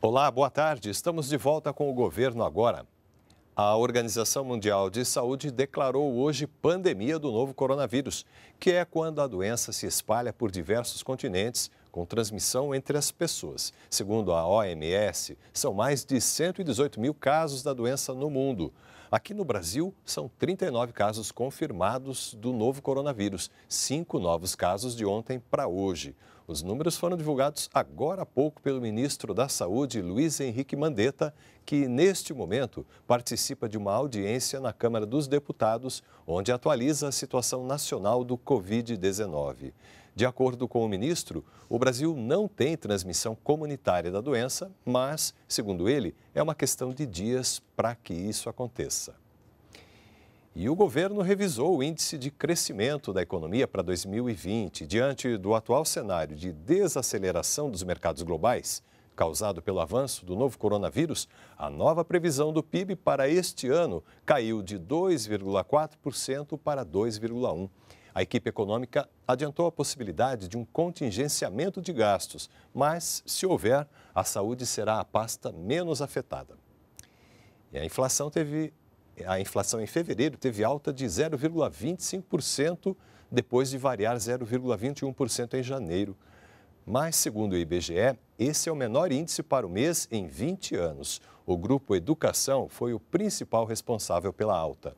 Olá, boa tarde. Estamos de volta com o governo agora. A Organização Mundial de Saúde declarou hoje pandemia do novo coronavírus, que é quando a doença se espalha por diversos continentes com transmissão entre as pessoas. Segundo a OMS, são mais de 118 mil casos da doença no mundo. Aqui no Brasil, são 39 casos confirmados do novo coronavírus, cinco novos casos de ontem para hoje. Os números foram divulgados agora há pouco pelo ministro da Saúde, Luiz Henrique Mandetta, que neste momento participa de uma audiência na Câmara dos Deputados, onde atualiza a situação nacional do Covid-19. De acordo com o ministro, o Brasil não tem transmissão comunitária da doença, mas, segundo ele, é uma questão de dias para que isso aconteça. E o governo revisou o índice de crescimento da economia para 2020, diante do atual cenário de desaceleração dos mercados globais causado pelo avanço do novo coronavírus, a nova previsão do PIB para este ano caiu de 2,4% para 2,1%. A equipe econômica adiantou a possibilidade de um contingenciamento de gastos, mas, se houver, a saúde será a pasta menos afetada. E a inflação teve. A inflação em fevereiro teve alta de 0,25%, depois de variar 0,21% em janeiro. Mas, segundo o IBGE, esse é o menor índice para o mês em 20 anos. O grupo Educação foi o principal responsável pela alta.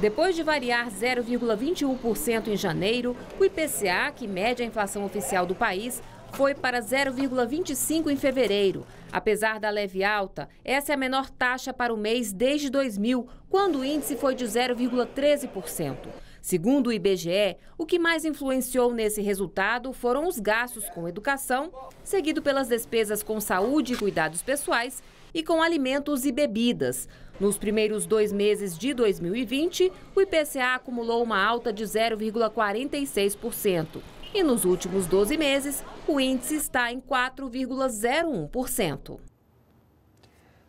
Depois de variar 0,21% em janeiro, o IPCA, que mede a inflação oficial do país, foi para 0,25 em fevereiro. Apesar da leve alta, essa é a menor taxa para o mês desde 2000, quando o índice foi de 0,13%. Segundo o IBGE, o que mais influenciou nesse resultado foram os gastos com educação, seguido pelas despesas com saúde e cuidados pessoais e com alimentos e bebidas. Nos primeiros dois meses de 2020, o IPCA acumulou uma alta de 0,46%. E nos últimos 12 meses, o índice está em 4,01%.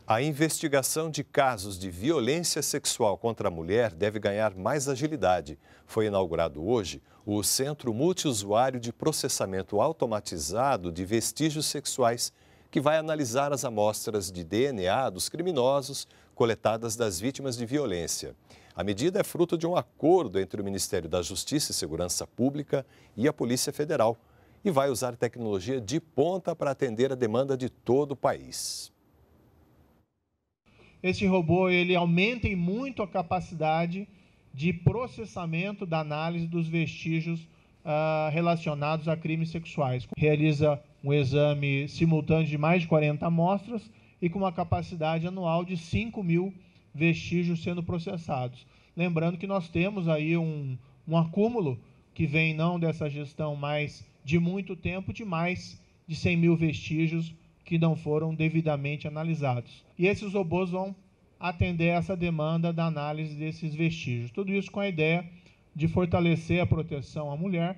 A investigação de casos de violência sexual contra a mulher deve ganhar mais agilidade. Foi inaugurado hoje o Centro Multiusuário de Processamento Automatizado de Vestígios Sexuais que vai analisar as amostras de DNA dos criminosos coletadas das vítimas de violência. A medida é fruto de um acordo entre o Ministério da Justiça e Segurança Pública e a Polícia Federal e vai usar tecnologia de ponta para atender a demanda de todo o país. Esse robô ele aumenta em muito a capacidade de processamento da análise dos vestígios uh, relacionados a crimes sexuais. Realiza um exame simultâneo de mais de 40 amostras e com uma capacidade anual de 5 mil vestígios sendo processados. Lembrando que nós temos aí um, um acúmulo que vem não dessa gestão, mas de muito tempo, de mais de 100 mil vestígios que não foram devidamente analisados. E esses robôs vão atender essa demanda da análise desses vestígios. Tudo isso com a ideia de fortalecer a proteção à mulher